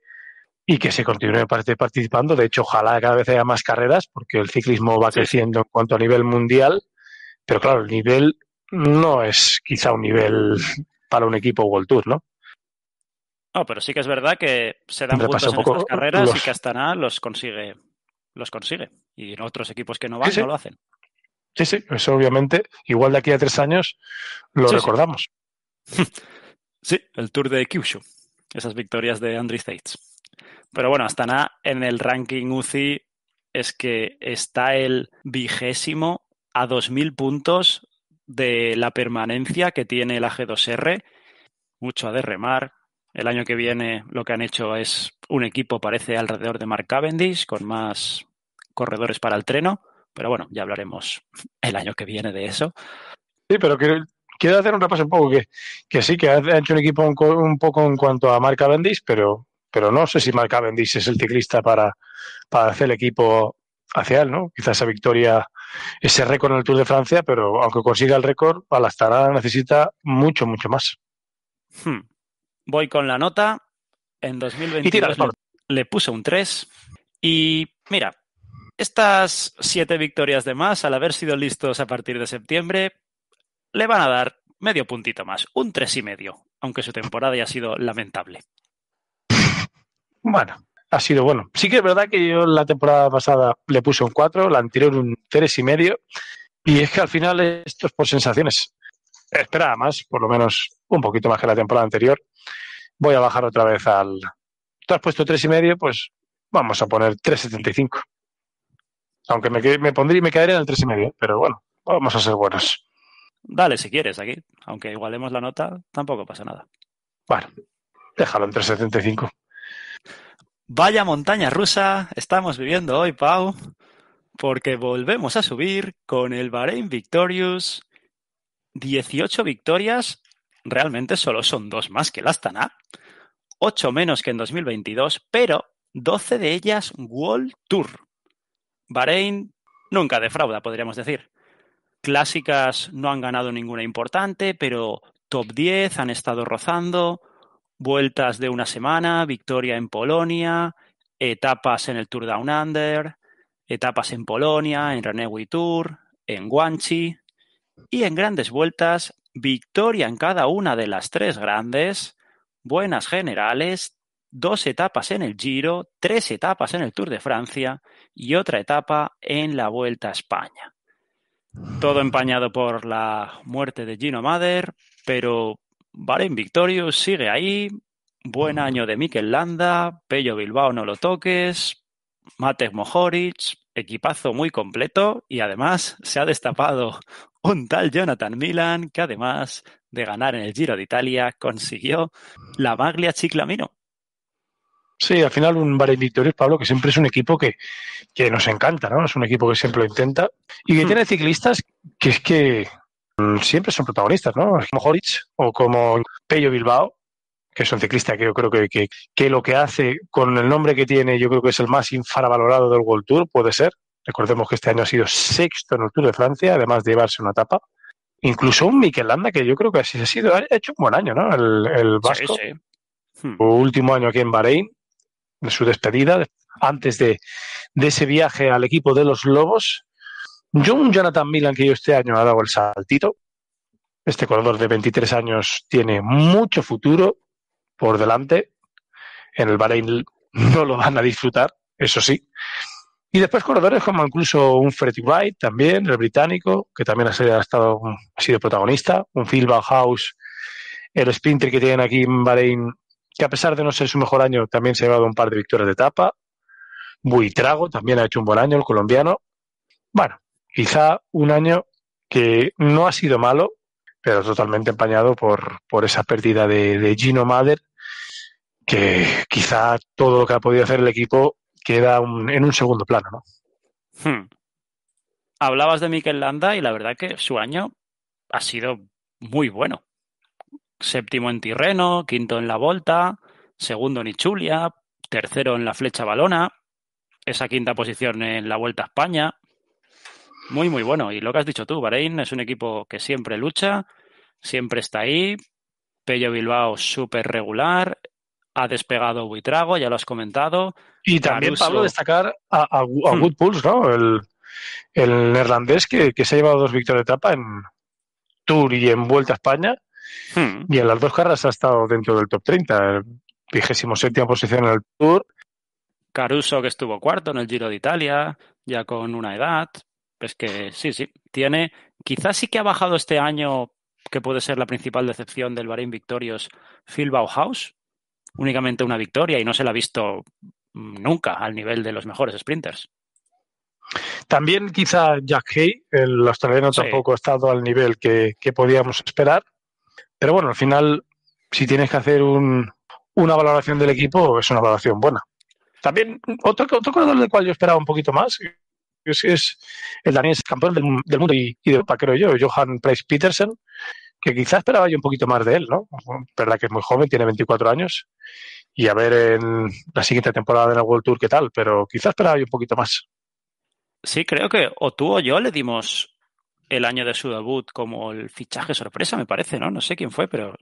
y que se continúe participando. De hecho, ojalá cada vez haya más carreras, porque el ciclismo va creciendo en cuanto a nivel mundial, pero claro, el nivel no es quizá un nivel para un equipo World Tour, ¿no? No, pero sí que es verdad que se dan muchas en carreras y que los consigue, los consigue. Y en otros equipos que no van no lo hacen. Sí, sí, eso obviamente, igual de aquí a tres años lo recordamos. Sí. el Tour de Kyushu, esas victorias de Andriy States. Pero bueno, hasta nada. en el ranking UCI es que está el vigésimo a 2.000 puntos de la permanencia que tiene la G2R. Mucho a de remar. El año que viene lo que han hecho es un equipo, parece, alrededor de Mark Cavendish, con más corredores para el treno. Pero bueno, ya hablaremos el año que viene de eso. Sí, pero quiero hacer un repaso un poco, que, sí, que ha hecho un equipo un, un poco en cuanto a Mark Cavendish, pero pero no sé si Mark Cavendish es el ciclista para, para hacer el equipo hacia él, ¿no? Quizás esa victoria, ese récord en el Tour de Francia, pero aunque consiga el récord, Alastarada necesita mucho, mucho más. Hmm. Voy con la nota. En 2022 le, puse un 3. Y mira, estas siete victorias de más, al haber sido listos a partir de septiembre, le van a dar medio puntito más, un tres y medio, aunque su temporada haya sido lamentable. Bueno, ha sido bueno. Sí que es verdad que yo la temporada pasada le puse un 4, la anterior un 3,5 y medio. Y es que al final esto es por sensaciones. Esperaba más, por lo menos un poquito más que la temporada anterior. Voy a bajar otra vez al. Tú has puesto medio, pues vamos a poner 3,75. Aunque me, pondría y me quedaría en el y medio, pero bueno, vamos a ser buenos. Dale si quieres aquí. Aunque igualemos la nota, tampoco pasa nada. Bueno, déjalo en 3,75. Vaya montaña rusa estamos viviendo hoy, Pau, porque volvemos a subir con el Bahrein Victorious. 18 victorias, realmente solo son dos más que el Astana, 8 menos que en 2022, pero 12 de ellas World Tour. Bahrein nunca defrauda, podríamos decir. Clásicas no han ganado ninguna importante, pero top 10 han estado rozando vueltas de una semana, victoria en Polonia, etapas en el Tour Down Under, etapas en Polonia, en René Tour, en Guanchi y en grandes vueltas, victoria en cada una de las tres grandes, buenas generales, dos etapas en el Giro, tres etapas en el Tour de Francia y otra etapa en la Vuelta a España. Todo empañado por la muerte de Gino Mader, pero Bahrein Victorious sigue ahí. Buen año de Mikel Landa. Pello Bilbao no lo toques. Matej Mojoric. Equipazo muy completo. Y además se ha destapado un tal Jonathan Milan que además de ganar en el Giro de Italia consiguió la Maglia Chiclamino. Sí, al final un Bahrein Victorious, Pablo, que siempre es un equipo que, nos encanta, ¿no? Es un equipo que siempre lo intenta y que hmm. tiene ciclistas que es que siempre son protagonistas, ¿no? Como o como Pello Bilbao, que es un ciclista que yo creo que, que, lo que hace con el nombre que tiene, yo creo que es el más infravalorado del World Tour, puede ser. Recordemos que este año ha sido sexto en el Tour de Francia, además de llevarse una etapa. Incluso un Mikel Landa, que yo creo que así ha sido, ha hecho un buen año, ¿no? El, el vasco. Hmm. Último año aquí en Bahrein, de su despedida, antes de ese viaje al equipo de los Lobos, yo Jonathan Milan que yo este año ha dado el saltito. Este corredor de 23 años tiene mucho futuro por delante. En el Bahrein no lo van a disfrutar, eso sí. Y después corredores como incluso un Freddy Wright también, el británico, que también ha sido, sido protagonista, un Phil Bauhaus, el sprinter que tienen aquí en Bahrein, que a pesar de no ser su mejor año, también se ha llevado un par de victorias de etapa. Trago, también ha hecho un buen año, el colombiano. Bueno, quizá un año que no ha sido malo, pero totalmente empañado por, esa pérdida de, Gino Mader, que quizá todo lo que ha podido hacer el equipo queda en un segundo plano. ¿no? Hmm. Hablabas de Mikel Landa y la verdad que su año ha sido muy bueno. Séptimo en Tirreno, quinto en la Volta, segundo en Ichulia, tercero en la Flecha Balona, esa quinta posición en la Vuelta a España, muy, muy bueno. Y lo que has dicho tú, Bahrein es un equipo que siempre lucha, siempre está ahí. Pello Bilbao súper regular. Ha despegado Buitrago, ya lo has comentado. Y también, Pablo, destacar a, a, hmm. ¿no? El, neerlandés que, se ha llevado dos victorias de etapa en Tour y en Vuelta a España. Hmm. Y en las dos carreras ha estado dentro del top 30. Vigésimo séptima posición en el Tour. Caruso, que estuvo cuarto en el Giro de Italia, ya con una edad. Es que sí, sí. Tiene. Quizás sí que ha bajado este año, que puede ser la principal decepción del Bahrein Victorios, Phil Bauhaus. Únicamente una victoria y no se la ha visto mm, nunca al nivel de los mejores sprinters. También quizá Jack Hay, el australiano, tampoco ha estado al nivel que, podíamos esperar. Pero bueno, al final, si tienes que hacer una valoración del equipo, es una valoración buena. También otro, otro corredor del cual yo esperaba un poquito más, es, es, el Daniel campeón del, mundo y, y, de Europa, creo yo, Johan Price Petersen, que quizás esperaba yo un poquito más de él, ¿no? Verdad que es muy joven, tiene 24 años, y a ver en la siguiente temporada de la World Tour qué tal, pero quizás esperaba yo un poquito más. Sí, creo que o tú o yo le dimos el año de su debut como el fichaje sorpresa, me parece, ¿no? No sé quién fue, pero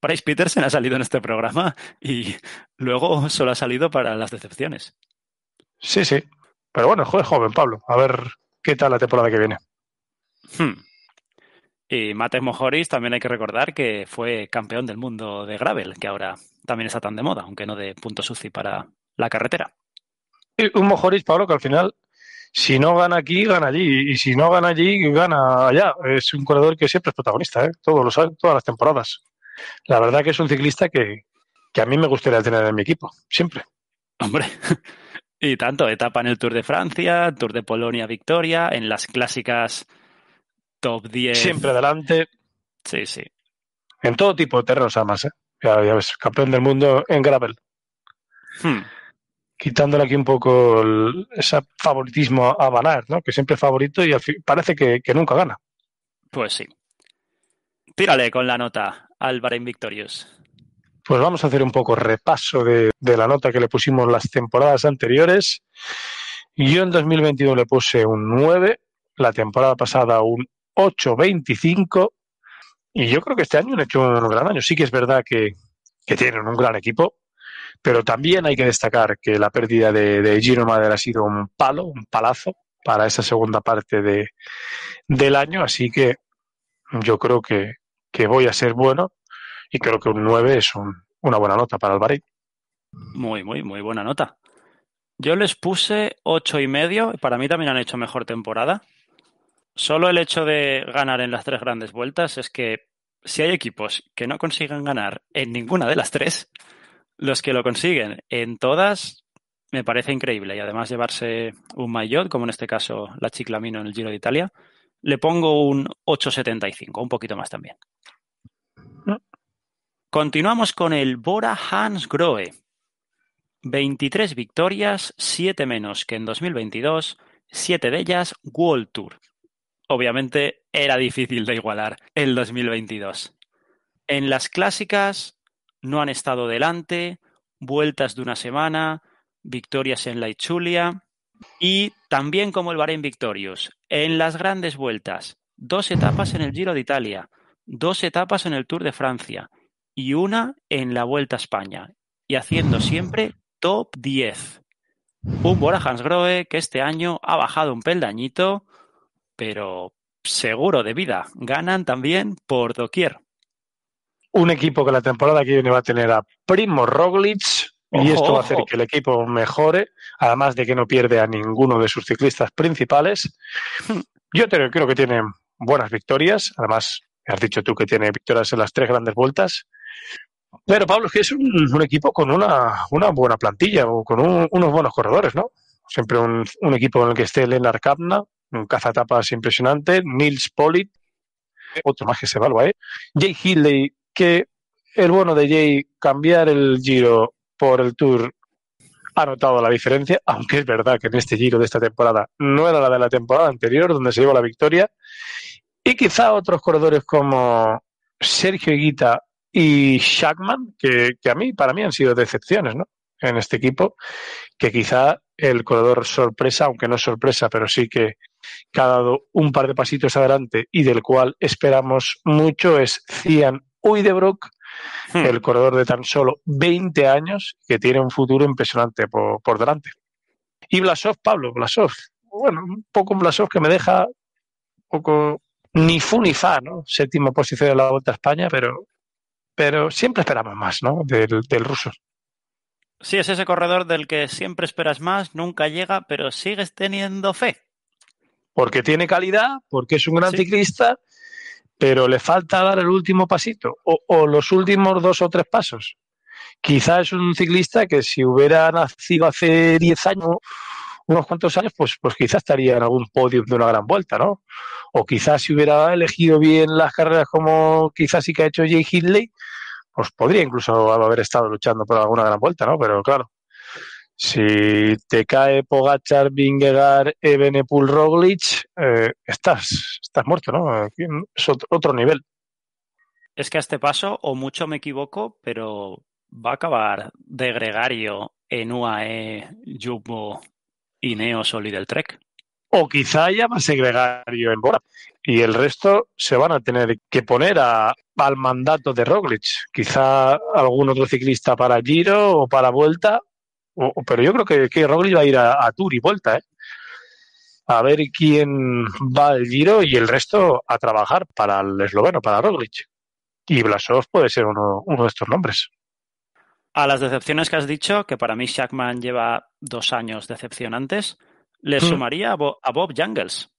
Price Petersen ha salido en este programa y luego solo ha salido para las decepciones. Sí, sí, pero bueno, joder, joven Pablo, a ver qué tal la temporada que viene. Hmm. Y Mate Mojoris también hay que recordar que fue campeón del mundo de gravel, que ahora también está tan de moda, aunque no de punto suci para la carretera. un Mojoris, Pablo, que al final, si no gana aquí, gana allí. Y si no gana allí, gana allá. Es un corredor que siempre es protagonista, ¿eh? Todos los, todas las temporadas. La verdad que es un ciclista que a mí me gustaría tener en mi equipo, siempre. Hombre, y tanto, etapa en el Tour de Francia, Tour de Polonia, victoria, en las clásicas top 10. Siempre adelante. Sí, sí. En todo tipo de terrenos, además. ¿eh? Ya, ves, campeón del mundo en gravel. Hmm. Quitándole aquí un poco ese favoritismo a Banar, ¿no? que siempre es favorito y parece que, nunca gana. Pues sí. Tírale con la nota, Álvaro Victorious. Pues vamos a hacer un poco repaso de, la nota que le pusimos las temporadas anteriores. Yo en 2021 le puse un 9, la temporada pasada un 8-25 y yo creo que este año han hecho un gran año. Sí que es verdad que, tienen un gran equipo, pero también hay que destacar que la pérdida de, de Giro Madera ha sido un palo, un palazo para esa segunda parte de, del año, así que yo creo que voy a ser bueno y creo que un 9 es una buena nota para el Muy, muy, muy buena nota. Yo les puse ocho y medio, para mí también han hecho mejor temporada. Solo el hecho de ganar en las tres grandes vueltas es que si hay equipos que no consiguen ganar en ninguna de las tres, los que lo consiguen en todas me parece increíble. Y además llevarse un maillot, como en este caso la Chiclamino en el Giro de Italia, le pongo un 8.75, un poquito más también. Continuamos con el Bora Hans Grohe. 23 victorias, 7 menos que en 2022, 7 de ellas World Tour. Obviamente era difícil de igualar en 2022. En las clásicas no han estado delante, vueltas de una semana, victorias en la Ichulia y también como el Bahrein Victorious, en las grandes vueltas, dos etapas en el Giro de Italia, dos etapas en el Tour de Francia y una en la Vuelta a España, y haciendo siempre top 10. Un Bora Hansgrohe que este año ha bajado un peldañito, pero seguro de vida. Ganan también por doquier. Un equipo que la temporada que viene va a tener a Primo Roglic, y esto va a hacer que el equipo mejore, además de que no pierde a ninguno de sus ciclistas principales. Hmm. Yo creo que tienen buenas victorias, además has dicho tú que tiene victorias en las tres grandes vueltas. Pero Pablo, es que es un, equipo con una, buena plantilla o con unos buenos corredores, ¿no? Siempre un, equipo en el que esté Lenar Kapna, un cazatapas impresionante, Nils Polit, otro más que se evalúa, ¿eh? Jay Hindley, que el bueno de Jay cambiar el giro por el Tour ha notado la diferencia, aunque es verdad que en este giro de esta temporada no era la de la temporada anterior, donde se llevó la victoria. Y quizá otros corredores como Sergio Guita y Shackman, que, que, a mí, para mí han sido decepciones, ¿no? En este equipo, que quizá el corredor sorpresa, aunque no sorpresa, pero sí que, ha dado un par de pasitos adelante y del cual esperamos mucho, es Cian Uydebrook, hmm. el corredor de tan solo 20 años, que tiene un futuro impresionante por, delante. Y Blasov, Pablo, Blasov. Bueno, un poco un Blasov que me deja poco ni fu ni fa, ¿no? Séptima posición de la Vuelta a España, pero pero siempre esperamos más, ¿no? Del, ruso. Sí, es ese corredor del que siempre esperas más, nunca llega, pero sigues teniendo fe. Porque tiene calidad, porque es un gran ciclista, pero le falta dar el último pasito o, los últimos dos o tres pasos. Quizás es un ciclista que si hubiera nacido hace diez años unos cuantos años, pues, pues quizás estaría en algún podio de una gran vuelta, ¿no? O quizás si hubiera elegido bien las carreras como quizás sí que ha hecho Jay Hindley, pues podría incluso haber estado luchando por alguna gran vuelta, ¿no? Pero claro, si te cae Pogachar, Vingegaard, Ebenepul, Roglic, eh, estás, estás muerto, ¿no? Es otro nivel. Es que a este paso, o mucho me equivoco, pero va a acabar de gregario en UAE, Jumbo, y Neo Solid Trek. O quizá haya más segregario en Bora. Y el resto se van a tener que poner a, al mandato de Roglic. Quizá algún otro ciclista para Giro o para Vuelta. pero yo creo que, que, Roglic va a ir a, Tour y Vuelta. ¿eh? a ver quién va al giro y el resto a trabajar para el esloveno, para Roglic. Y Blasov puede ser uno, uno de estos nombres. A las decepciones que has dicho, que para mí Shackman lleva dos años decepcionantes, le mm. sumaría a, Bob Jungles.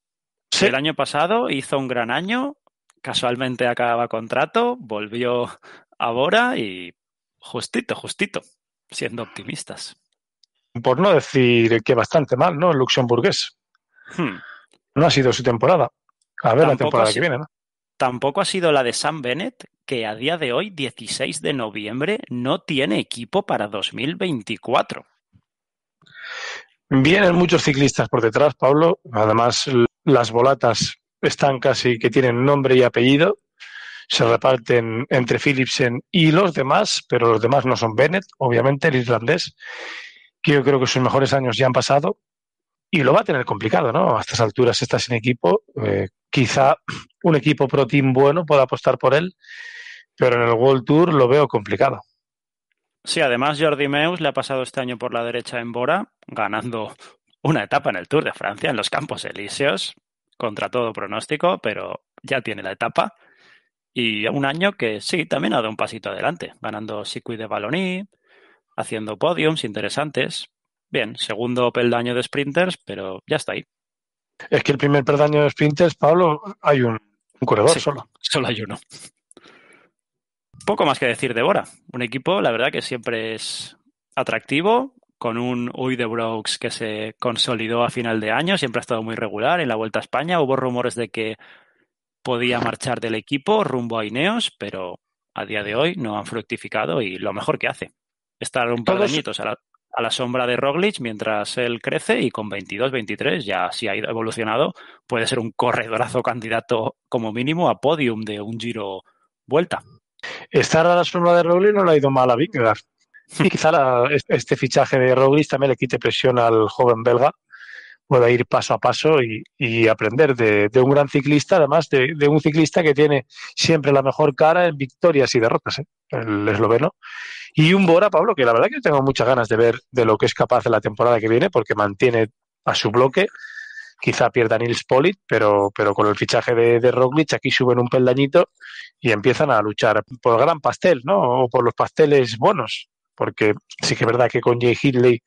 El año pasado hizo un gran año, casualmente acababa contrato, volvió ahora y justito, justito, siendo optimistas. Por no decir que bastante mal, ¿no? luxemburgués. Hmm. No ha sido su temporada. A ver la temporada que viene, ¿no? Tampoco ha sido la de Sam Bennett, que a día de hoy, 16 de noviembre, no tiene equipo para 2024. Vienen muchos ciclistas por detrás, Pablo. Además, las volatas están casi que tienen nombre y apellido. Se reparten entre Philipsen y los demás, pero los demás no son Bennett, obviamente, el irlandés, que yo creo que sus mejores años ya han pasado y lo va a tener complicado, ¿no? A estas alturas está sin equipo. Eh, quizá un equipo pro team bueno pueda apostar por él, pero en el World Tour lo veo complicado. Sí, además Jordi Meus le ha pasado este año por la derecha en Bora, ganando una etapa en el Tour de Francia, en los Campos Elíseos, contra todo pronóstico, pero ya tiene la etapa. Y un año que sí, también ha dado un pasito adelante, ganando circuit de Baloní, haciendo podiums interesantes. Bien, segundo peldaño de sprinters, pero ya está ahí. Es que el primer peldaño de sprinters, Pablo, hay un, corredor solo. Solo hay uno. Poco más que decir de Bora. Un equipo, la verdad, que siempre es atractivo, con un Uy de Brooks que se consolidó a final de año, siempre ha estado muy regular en la Vuelta a España. Hubo rumores de que podía marchar del equipo rumbo a Ineos, pero a día de hoy no han fructificado y lo mejor que hace, estar un par de a la, sombra de Roglic mientras él crece y con 22, 23 ya si ha ido evolucionado puede ser un corredorazo candidato como mínimo a podium de un giro vuelta. Estar a la sombra de Roglic no le ha ido mal a Vingegaard. Quizá este fichaje de Roglic también le quite presión al joven belga, pueda ir paso a paso y, y aprender de, un gran ciclista, además de, un ciclista que tiene siempre la mejor cara en victorias y derrotas, ¿eh? el esloveno. Y un Bora, Pablo, que la verdad que tengo muchas ganas de ver de lo que es capaz de la temporada que viene, porque mantiene a su bloque, quizá pierda Nils Polit, pero, pero con el fichaje de, de Roglic aquí suben un peldañito y empiezan a luchar por el gran pastel, ¿no? O por los pasteles buenos, porque sí que es verdad que con Jay Hindley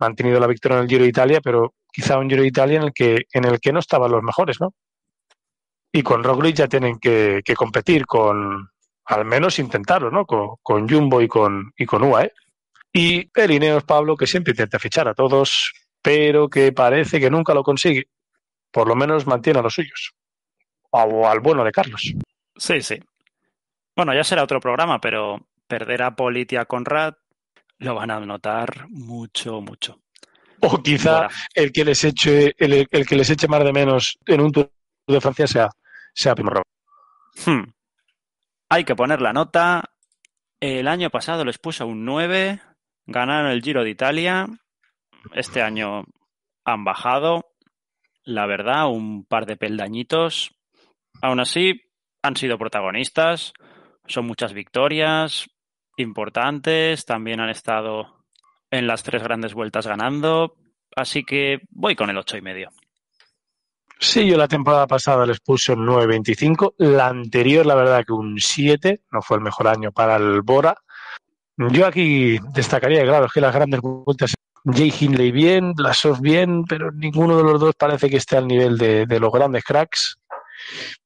han tenido la victoria en el Giro de Italia, pero quizá un Giro de Italia en el que, en el que no estaban los mejores, ¿no? Y con Roglic ya tienen que, que competir con, al menos intentarlo, ¿no? Con, Jumbo y con, y con UAE. ¿eh? Y el Ineos Pablo, que siempre intenta fichar a todos, pero que parece que nunca lo consigue. Por lo menos mantiene a los suyos. O al bueno de Carlos. Sí, sí. Bueno, ya será otro programa, pero perder a Politia Conrad lo van a notar mucho, mucho. O quizá el que les eche, el, que les eche más de menos en un Tour de Francia sea, sea Primo hmm. Hay que poner la nota. El año pasado les puso un 9, ganaron el Giro de Italia este año han bajado, la verdad, un par de peldañitos. Aún así, han sido protagonistas, son muchas victorias importantes, también han estado en las tres grandes vueltas ganando, así que voy con el ocho y medio. Sí, yo la temporada pasada les puse un 9.25, la anterior la verdad que un 7, no fue el mejor año para el Bora. Yo aquí destacaría, claro, es que las grandes vueltas Jay Hindley bien, Lasov bien, pero ninguno de los dos parece que esté al nivel de, los grandes cracks.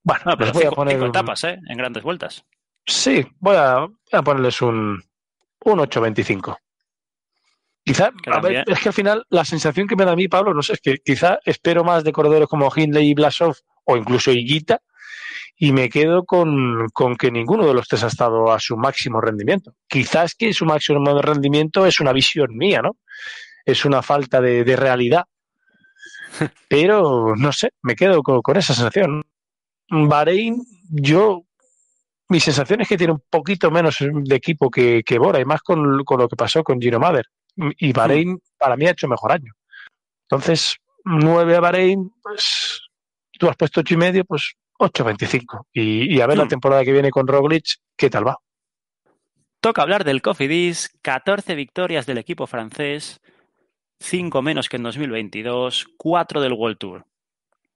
Bueno, ah, pero voy a poner. tapas ¿eh? En grandes vueltas. Sí, voy a, ponerles un, un 8.25. Quizá, a ver, es que al final la sensación que me da a mí, Pablo, no sé, es que quizá espero más de corredores como Hindley y Blasov o incluso Higuita y me quedo con, que ninguno de los tres ha estado a su máximo rendimiento. Quizás que su máximo rendimiento es una visión mía, ¿no? Es una falta de, realidad. Pero no sé, me quedo con, esa sensación. Bahrein, yo, mi sensación es que tiene un poquito menos de equipo que, que Bora, y más con, lo que pasó con Gino Mader. Y Bahrein, para mí, ha hecho mejor año. Entonces, nueve a Bahrein, pues tú has puesto ocho y medio, pues 8.25. Y, y a ver la hmm. temporada que viene con Roglic, ¿qué tal va? Toca hablar del Cofidis, 14 victorias del equipo francés, 5 menos que en 2022, 4 del World Tour.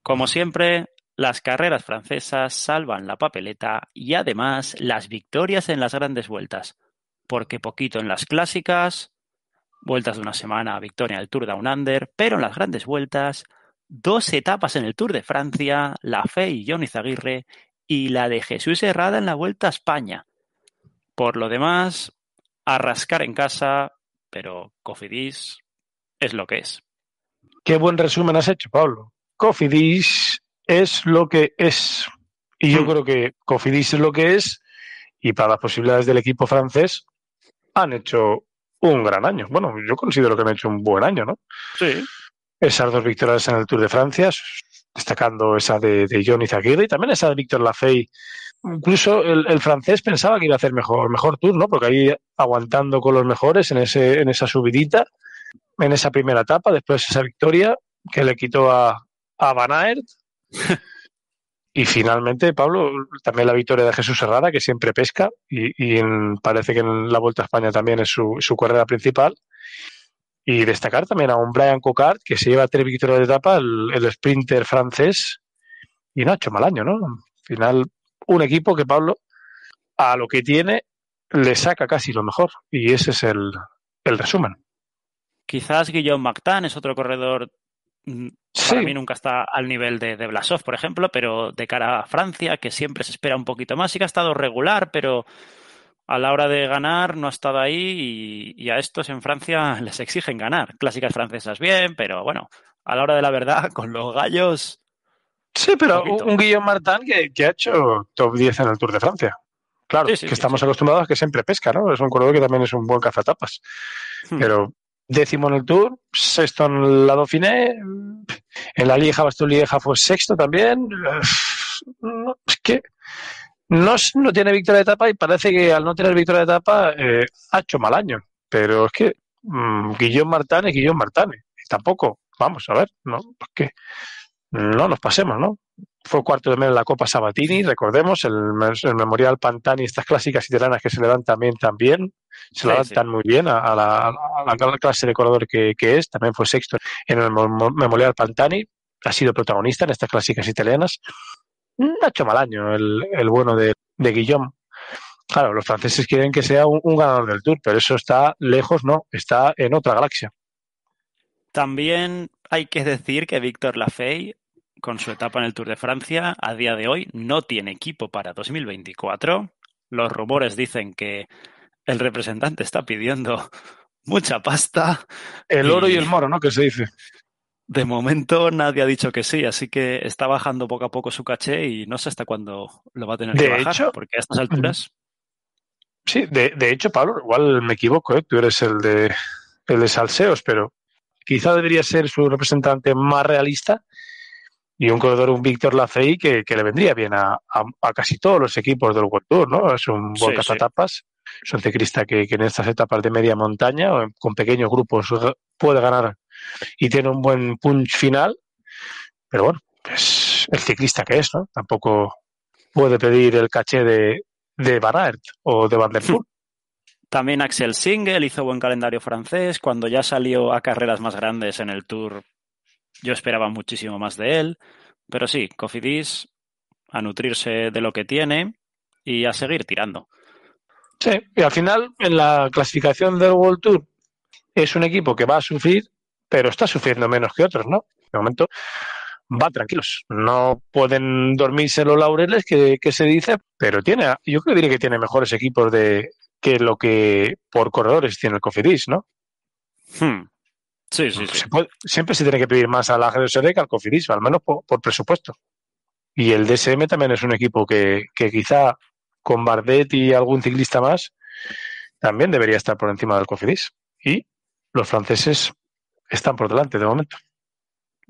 Como siempre, las carreras francesas salvan la papeleta y además las victorias en las grandes vueltas, porque poquito en las clásicas, vueltas de una semana, victoria del Tour Down Under, pero en las grandes vueltas dos etapas en el Tour de Francia, la fe y Johnny Zaguirre y la de Jesús Herrada en la Vuelta a España. Por lo demás, a rascar en casa, pero Cofidis es lo que es. Qué buen resumen has hecho, Pablo. Cofidis es lo que es. Y yo mm. creo que Cofidis es lo que es. Y para las posibilidades del equipo francés, han hecho un gran año. Bueno, yo considero que han hecho un buen año, ¿no? Sí, esas dos victorias en el Tour de Francia, destacando esa de, de John y también esa de Víctor Lafey. Incluso el, el, francés pensaba que iba a hacer mejor, mejor Tour, ¿no? Porque ahí aguantando con los mejores en, ese, en esa subidita, en esa primera etapa, después esa victoria que le quitó a, a Van Aert. Y finalmente, Pablo, también la victoria de Jesús Herrada, que siempre pesca y, parece que en la Vuelta a España también es su, su carrera principal. Y destacar también a un Brian Cocard, que se lleva tres victorias de etapa, el, sprinter francés, y no ha hecho mal año, ¿no? Al final, un equipo que Pablo, a lo que tiene, le saca casi lo mejor. Y ese es el, resumen. Quizás Guillaume Mactan es otro corredor. Mm, para mí nunca está al nivel de, de, Blasov, por ejemplo, pero de cara a Francia, que siempre se espera un poquito más. Sí que ha estado regular, pero a la hora de ganar no ha estado ahí y, a estos en Francia les exigen ganar. Clásicas francesas bien, pero bueno, a la hora de la verdad, con los gallos. Sí, pero un, Guillaume Martin que, ha hecho top 10 en el Tour de Francia. Claro, que estamos acostumbrados a que siempre pesca, ¿no? Es un corredor que también es un buen cazatapas. Hmm. Pero décimo en el Tour, sexto en la Dauphiné, en la Lieja, Bastón Lieja fue sexto también. Es que no, no tiene victoria de etapa y parece que al no tener victoria de etapa eh, ha hecho mal año. Pero es que mm, Guillaume Guillón Martane Guillón Martane tampoco, vamos a ver, no, porque no nos pasemos, ¿no? Fue cuarto de mes en la Copa Sabatini, recordemos, el, Memorial Pantani, estas clásicas italianas que se le dan también, también, se le dan tan muy bien a, la, a, clase de corredor que, que es, también fue sexto en el Memorial Pantani, ha sido protagonista en estas clásicas italianas no mm, ha hecho mal año el, bueno de, Guillaume. Claro, los franceses quieren que sea un, ganador del Tour, pero eso está lejos, no, está en otra galaxia. También hay que decir que Víctor Lafey, con su etapa en el Tour de Francia, a día de hoy no tiene equipo para 2024. Los rumores dicen que el representante está pidiendo mucha pasta. El oro y, y el moro, ¿no? Que se dice. De momento nadie ha dicho que sí, así que está bajando poco a poco su caché y no sé hasta cuándo lo va a tener que bajar, porque a estas alturas. Sí, de, de, hecho, Pablo, igual me equivoco, ¿eh? tú eres el de, el de Salseos, pero quizá debería ser su representante más realista y un corredor, un Víctor Lafey, que, que le vendría bien a, casi todos los equipos del World Tour, ¿no? Es un buen sí, que, que en estas etapas de media montaña o con pequeños grupos eh, puede ganar y tiene un buen punch final, pero bueno, es el ciclista que es, ¿no? Tampoco puede pedir el caché de, de o de Van der Poel. También Axel Singel hizo buen calendario francés. Cuando ya salió a carreras más grandes en el Tour, yo esperaba muchísimo más de él. Pero sí, Cofidis a nutrirse de lo que tiene y a seguir tirando. Sí, y al final en la clasificación del World Tour es un equipo que va a sufrir pero está sufriendo menos que otros, ¿no? De momento va tranquilos. No pueden dormirse los laureles que, se dice, pero tiene, yo creo que diría que tiene mejores equipos de que lo que por corredores tiene el Cofidis, ¿no? Hmm. Sí, sí, siempre se tiene que pedir más al la GSD que al Cofidis, al menos por, presupuesto. Y el DSM también es un equipo que, que quizá con Bardet y algún ciclista más también debería estar por encima del Cofidis. Y los franceses están por delante de momento.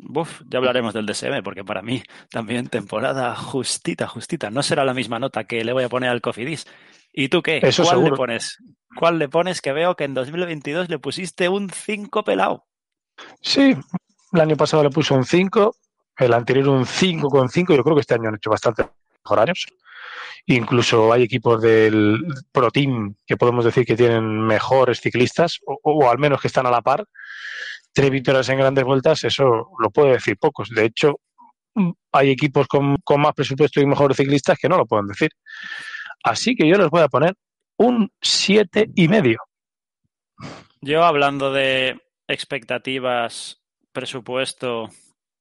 Buf, ya hablaremos del DSM, porque para mí también temporada justita, justita. No será la misma nota que le voy a poner al Cofidis. ¿Y tú qué? ¿Cuál le pones? ¿Cuál le pones? Que veo que en 2022 le pusiste un 5 pelado. Sí, el año pasado le puso un 5, el anterior un con 5 5. Yo creo que este año han hecho bastantes años. Incluso hay equipos del Pro Team que podemos decir que tienen mejores ciclistas, o al menos que están a la par tres victorias en grandes vueltas, eso lo puede decir pocos. De hecho, mm, hay equipos con, más presupuesto y mejores ciclistas que no lo pueden decir. Así que yo les voy a poner un siete y medio. Yo hablando de expectativas, presupuesto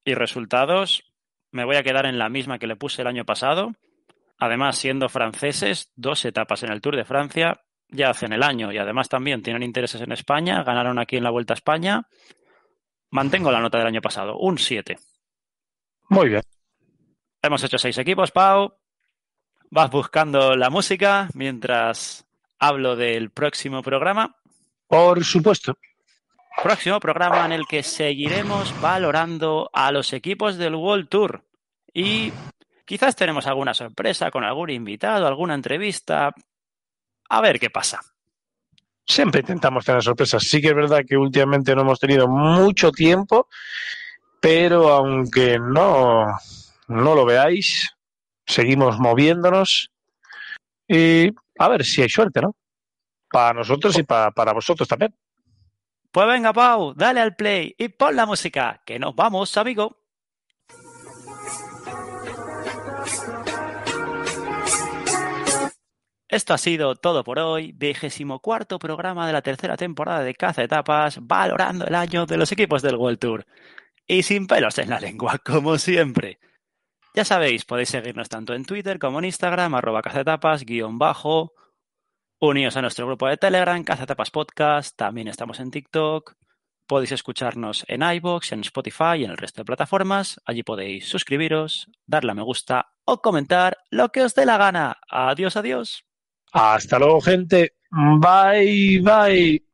y resultados, me voy a quedar en la misma que le puse el año pasado. Además, siendo franceses, dos etapas en el Tour de Francia ya hacen el año y además también tienen intereses en España, ganaron aquí en la Vuelta a España Mantengo la nota del año pasado, un 7. Muy bien. Hemos hecho seis equipos, Pau. Vas buscando la música mientras hablo del próximo programa. Por supuesto. Próximo programa en el que seguiremos valorando a los equipos del World Tour. Y quizás tenemos alguna sorpresa con algún invitado, alguna entrevista. A ver qué pasa siempre intentamos tener sorpresas. Sí que es verdad que últimamente no hemos tenido mucho tiempo, pero aunque no, no lo veáis, seguimos moviéndonos y a ver si hay suerte, ¿no? Para nosotros y para, para vosotros también. Pues venga, Pau, dale al play y pon la música, que nos vamos, amigo. Esto ha sido todo por hoy, vigésimo cuarto programa de la tercera temporada de Caza Etapas, valorando el año de los equipos del World Tour. Y sin pelos en la lengua, como siempre. Ya sabéis, podéis seguirnos tanto en Twitter como en Instagram, arroba cazetapas, guión bajo. Uníos a nuestro grupo de Telegram, Etapas Podcast, también estamos en TikTok. Podéis escucharnos en iBox, en Spotify y en el resto de plataformas. Allí podéis suscribiros, darle a me gusta o comentar lo que os dé la gana. Adiós, adiós. Hasta luego, gente. Bye, bye.